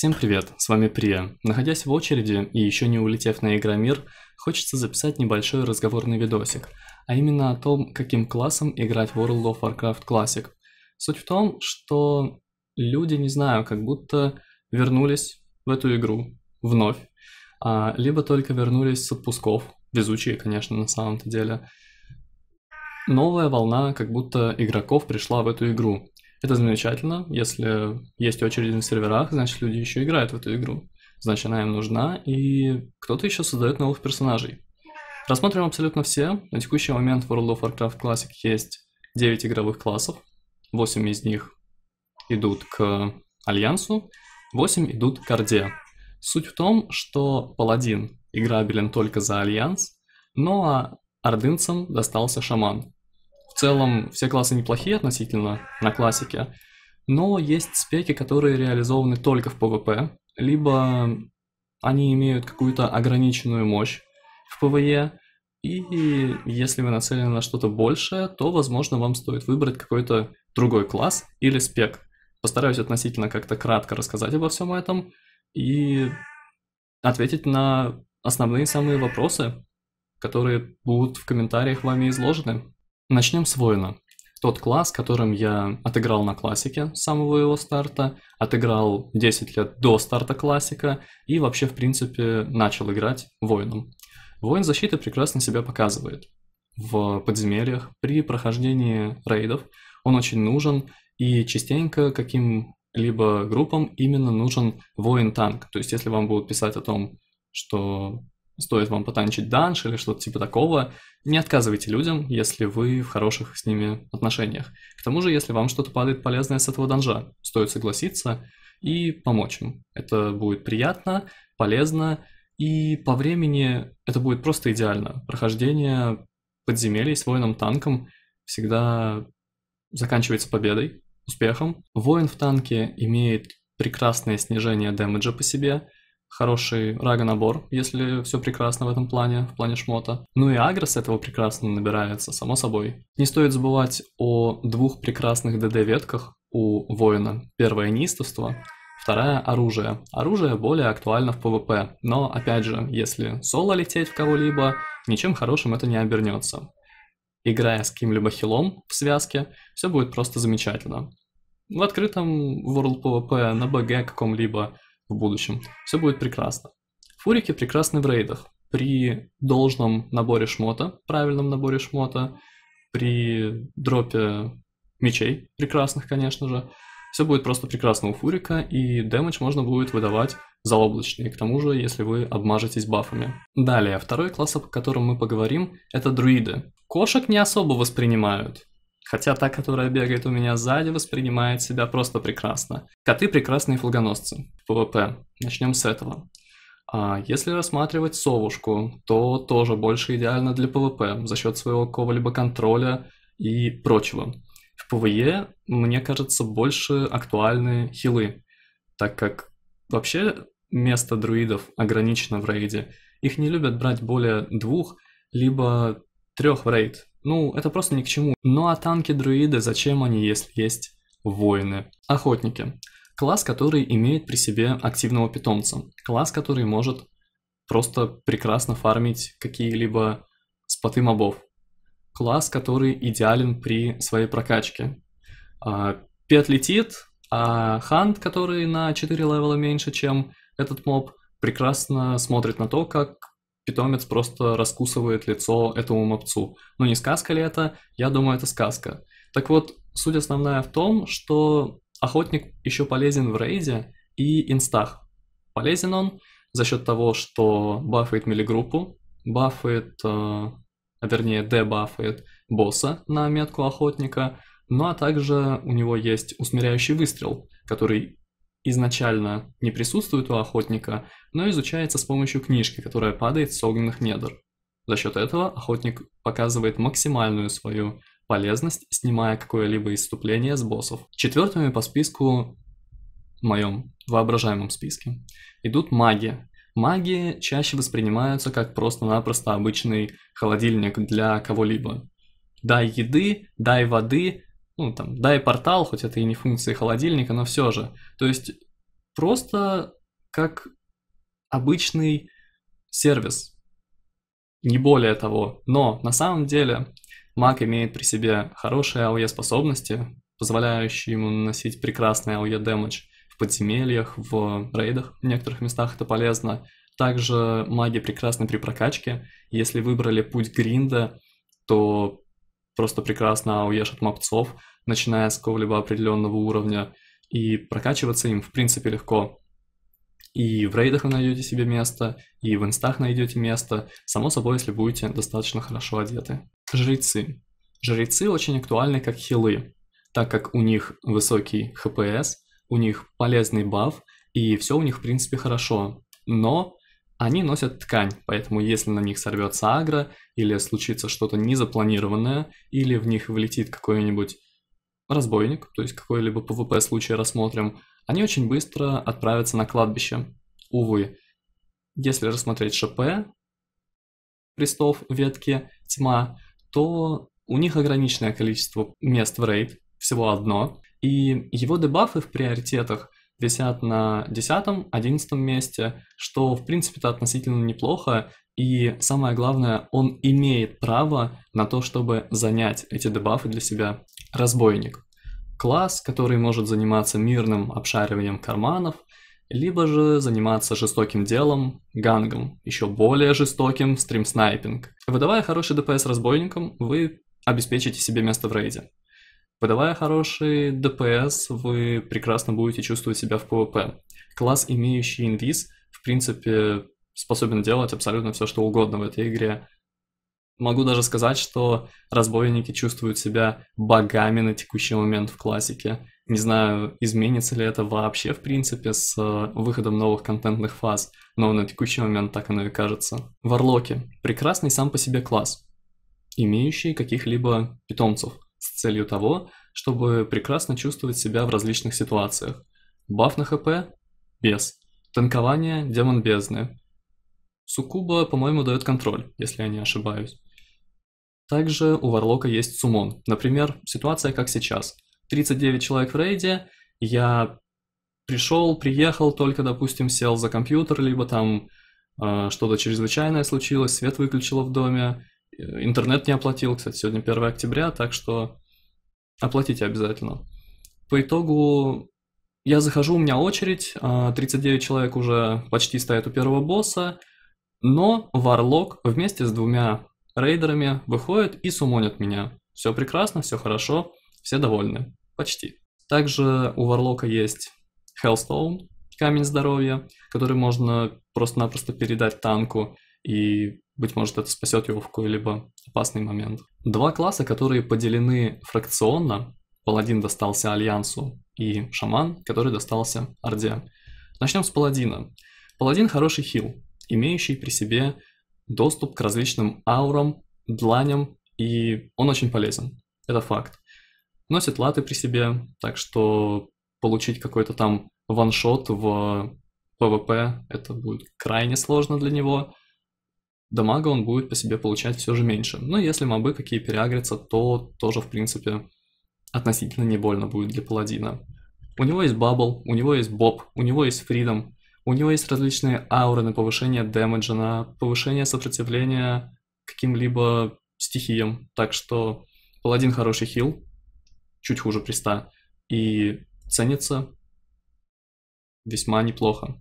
Всем привет, с вами Прия. Находясь в очереди и еще не улетев на Игромир, хочется записать небольшой разговорный видосик, а именно о том, каким классом играть в World of Warcraft Classic. Суть в том, что люди, не знаю, как будто вернулись в эту игру вновь, а, либо только вернулись с отпусков, везучие, конечно, на самом-то деле. Новая волна как будто игроков пришла в эту игру, это замечательно. Если есть очереди на серверах, значит люди еще играют в эту игру. Значит, она им нужна, и кто-то еще создает новых персонажей. Рассмотрим абсолютно все. На текущий момент в World of Warcraft Classic есть 9 игровых классов. 8 из них идут к Альянсу, 8 идут к Орде. Суть в том, что Паладин играбелен только за Альянс, но ну а ордынцам достался Шаман. В целом все классы неплохие относительно на классике, но есть спеки, которые реализованы только в PvP, либо они имеют какую-то ограниченную мощь в PvE, и если вы нацелены на что-то большее, то, возможно, вам стоит выбрать какой-то другой класс или спек. Постараюсь относительно как-то кратко рассказать обо всем этом и ответить на основные самые вопросы, которые будут в комментариях вами изложены. Начнем с воина. Тот класс, которым я отыграл на классике с самого его старта, отыграл 10 лет до старта классика и вообще, в принципе, начал играть воином. Воин защиты прекрасно себя показывает в подземельях, при прохождении рейдов. Он очень нужен, и частенько каким-либо группам именно нужен воин-танк. То есть, если вам будут писать о том, что стоит вам потанчить данж или что-то типа такого, не отказывайте людям, если вы в хороших с ними отношениях. К тому же, если вам что-то падает полезное с этого данжа, стоит согласиться и помочь им. Это будет приятно, полезно, и по времени это будет просто идеально. Прохождение подземелий с воином-танком всегда заканчивается победой, успехом. Воин в танке имеет прекрасное снижение дэмэджа по себе – хороший рага-набор, если все прекрасно в этом плане, в плане шмота. Ну и агресс этого прекрасно набирается, само собой. Не стоит забывать о двух прекрасных ДД-ветках у воина. Первое — неистовство, второе оружие. Оружие более актуально в ПВП, но, опять же, если соло лететь в кого-либо, ничем хорошим это не обернется. Играя с кем либо хилом в связке, все будет просто замечательно. В открытом World PvP на БГ каком-либо в будущем, все будет прекрасно. Фурики прекрасны в рейдах. При должном наборе шмота, правильном наборе шмота, при дропе мечей прекрасных, конечно же, все будет просто прекрасно у фурика, и дэмэдж можно будет выдавать за заоблачный, к тому же, если вы обмажетесь бафами. Далее, второй класс, о котором мы поговорим, это друиды. Кошек не особо воспринимают, Хотя та, которая бегает у меня сзади, воспринимает себя просто прекрасно. Коты – прекрасные флагоносцы ПВП. Начнем с этого. А если рассматривать совушку, то тоже больше идеально для ПВП за счет своего какого-либо контроля и прочего. В ПВЕ, мне кажется, больше актуальны хилы, так как вообще место друидов ограничено в рейде. Их не любят брать более двух, либо трех в рейд, ну, это просто ни к чему. Ну а танки-друиды, зачем они, если есть воины? Охотники. Класс, который имеет при себе активного питомца. Класс, который может просто прекрасно фармить какие-либо споты мобов. Класс, который идеален при своей прокачке. А, пет летит, а Хант, который на 4 левела меньше, чем этот моб, прекрасно смотрит на то, как питомец просто раскусывает лицо этому мопцу. Но ну, не сказка ли это? Я думаю, это сказка. Так вот, суть основная в том, что охотник еще полезен в рейде и инстах. Полезен он за счет того, что бафает милигруппу, бафает, э, а вернее, дебафает босса на метку охотника, ну а также у него есть усмиряющий выстрел, который изначально не присутствует у охотника, но изучается с помощью книжки, которая падает с огненных недр. За счет этого охотник показывает максимальную свою полезность, снимая какое-либо исступление с боссов. Четвертыми по списку, в моем воображаемом списке, идут маги. Маги чаще воспринимаются как просто-напросто обычный холодильник для кого-либо. Дай еды, дай воды, ну, там, дай портал, хоть это и не функция холодильника, но все же. То есть просто как обычный сервис, не более того. Но на самом деле Mac имеет при себе хорошие AOE способности, позволяющие ему наносить прекрасный AOE damage в подземельях, в рейдах, в некоторых местах это полезно. Также маги прекрасны при прокачке. Если выбрали путь гринда, то просто прекрасно ауешь от мопцов, начиная с какого-либо определенного уровня, и прокачиваться им в принципе легко. И в рейдах вы найдете себе место, и в инстах найдете место, само собой, если будете достаточно хорошо одеты. Жрецы. Жрецы очень актуальны как хилы, так как у них высокий ХПС, у них полезный баф, и все у них в принципе хорошо. Но они носят ткань, поэтому если на них сорвется агро, или случится что-то незапланированное, или в них влетит какой-нибудь разбойник, то есть какой-либо ПВП случай рассмотрим, они очень быстро отправятся на кладбище. Увы, если рассмотреть ШП, Престов, ветки, тьма, то у них ограниченное количество мест в рейд, всего одно, и его дебафы в приоритетах висят на 10-11 месте, что, в принципе-то, относительно неплохо, и самое главное, он имеет право на то, чтобы занять эти дебафы для себя. Разбойник. Класс, который может заниматься мирным обшариванием карманов, либо же заниматься жестоким делом, гангом, еще более жестоким стрим-снайпинг. Выдавая хороший ДПС разбойникам, вы обеспечите себе место в рейде выдавая хороший ДПС, вы прекрасно будете чувствовать себя в ПВП. Класс, имеющий инвиз, в принципе, способен делать абсолютно все, что угодно в этой игре. Могу даже сказать, что разбойники чувствуют себя богами на текущий момент в классике. Не знаю, изменится ли это вообще, в принципе, с э, выходом новых контентных фаз, но на текущий момент так оно и кажется. Варлоки. Прекрасный сам по себе класс, имеющий каких-либо питомцев – с целью того, чтобы прекрасно чувствовать себя в различных ситуациях. Баф на ХП? Без. Танкование? Демон бездны. Сукуба, по-моему, дает контроль, если я не ошибаюсь. Также у Варлока есть сумон. Например, ситуация как сейчас. 39 человек в рейде, я пришел, приехал, только, допустим, сел за компьютер, либо там э, что-то чрезвычайное случилось, свет выключило в доме, Э, интернет не оплатил, кстати, сегодня 1 октября, так что оплатите обязательно. По итогу я захожу, у меня очередь, 39 а, человек уже почти стоят у первого босса, но Варлок вместе с двумя рейдерами выходит и сумонит меня. Все прекрасно, все хорошо, все довольны. Почти. Также у Варлока есть Hellstone, камень здоровья, который можно просто-напросто передать танку, и быть может, это спасет его в какой-либо опасный момент. Два класса, которые поделены фракционно. Паладин достался Альянсу и Шаман, который достался Орде. Начнем с Паладина. Паладин хороший хил, имеющий при себе доступ к различным аурам, дланям, и он очень полезен. Это факт. Носит латы при себе, так что получить какой-то там ваншот в ПВП, это будет крайне сложно для него дамага он будет по себе получать все же меньше. Но если мобы какие переагрятся, то тоже, в принципе, относительно не больно будет для паладина. У него есть бабл, у него есть боб, у него есть фридом, у него есть различные ауры на повышение дэмэджа, на повышение сопротивления каким-либо стихиям. Так что паладин хороший хил, чуть хуже приста, и ценится весьма неплохо.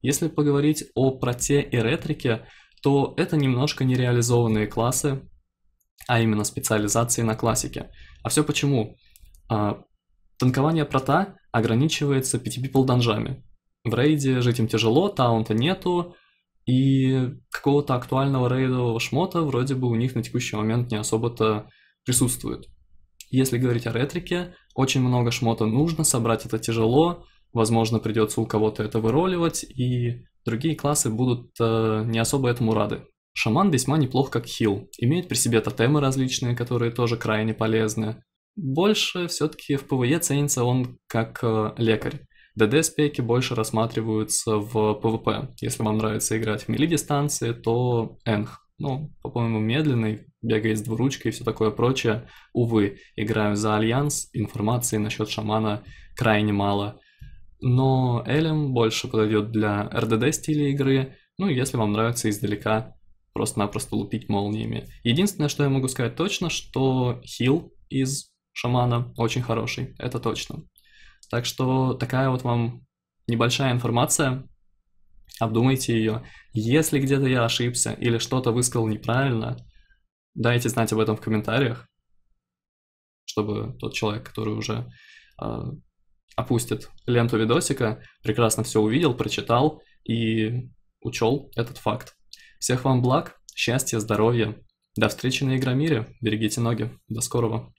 Если поговорить о проте и ретрике, то это немножко нереализованные классы, а именно специализации на классике. А все почему? А, танкование прота ограничивается 5-пипл данжами. В рейде жить им тяжело, таунта нету, и какого-то актуального рейдового шмота вроде бы у них на текущий момент не особо-то присутствует. Если говорить о ретрике, очень много шмота нужно, собрать это тяжело, возможно придется у кого-то это выроливать, и Другие классы будут э, не особо этому рады. Шаман весьма неплох как хил, имеет при себе тотемы различные, которые тоже крайне полезны. Больше все-таки в ПВЕ ценится он как э, лекарь. ДД-спеки больше рассматриваются в ПВП. Если вам нравится играть в мили-дистанции, то Энх. Ну, по-моему, медленный, бегает с двуручкой и все такое прочее. Увы, играю за Альянс, информации насчет шамана крайне мало но Элем больше подойдет для РДД стиля игры, ну если вам нравится издалека просто-напросто лупить молниями. Единственное, что я могу сказать точно, что хил из шамана очень хороший, это точно. Так что такая вот вам небольшая информация, обдумайте ее. Если где-то я ошибся или что-то высказал неправильно, дайте знать об этом в комментариях, чтобы тот человек, который уже а, опустит ленту видосика, прекрасно все увидел, прочитал и учел этот факт. Всех вам благ, счастья, здоровья. До встречи на Игромире. Берегите ноги. До скорого.